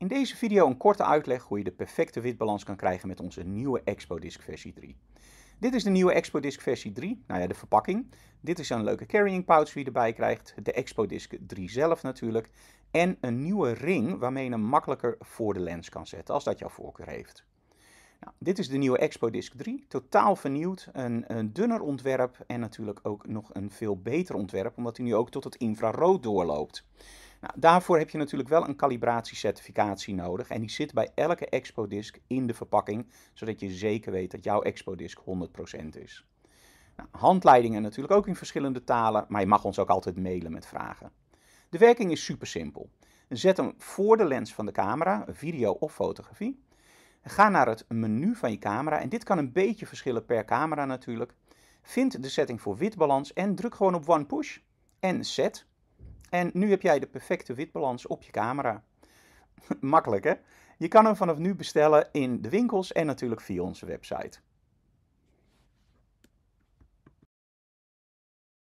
In deze video een korte uitleg hoe je de perfecte witbalans kan krijgen met onze nieuwe Expo Disc versie 3. Dit is de nieuwe Expo Disc versie 3, nou ja de verpakking. Dit is een leuke carrying pouch die je erbij krijgt, de Expo Disc 3 zelf natuurlijk. En een nieuwe ring waarmee je hem makkelijker voor de lens kan zetten, als dat jouw voorkeur heeft. Nou, dit is de nieuwe Expo Disc 3, totaal vernieuwd, een, een dunner ontwerp en natuurlijk ook nog een veel beter ontwerp, omdat hij nu ook tot het infrarood doorloopt. Nou, daarvoor heb je natuurlijk wel een calibratiecertificatie nodig. En die zit bij elke expo in de verpakking, zodat je zeker weet dat jouw expo 100% is. Nou, handleidingen natuurlijk ook in verschillende talen, maar je mag ons ook altijd mailen met vragen. De werking is super simpel. Zet hem voor de lens van de camera, video of fotografie. Ga naar het menu van je camera en dit kan een beetje verschillen per camera natuurlijk. Vind de setting voor witbalans en druk gewoon op one push en set. En nu heb jij de perfecte witbalans op je camera. Makkelijk hè? Je kan hem vanaf nu bestellen in de winkels en natuurlijk via onze website.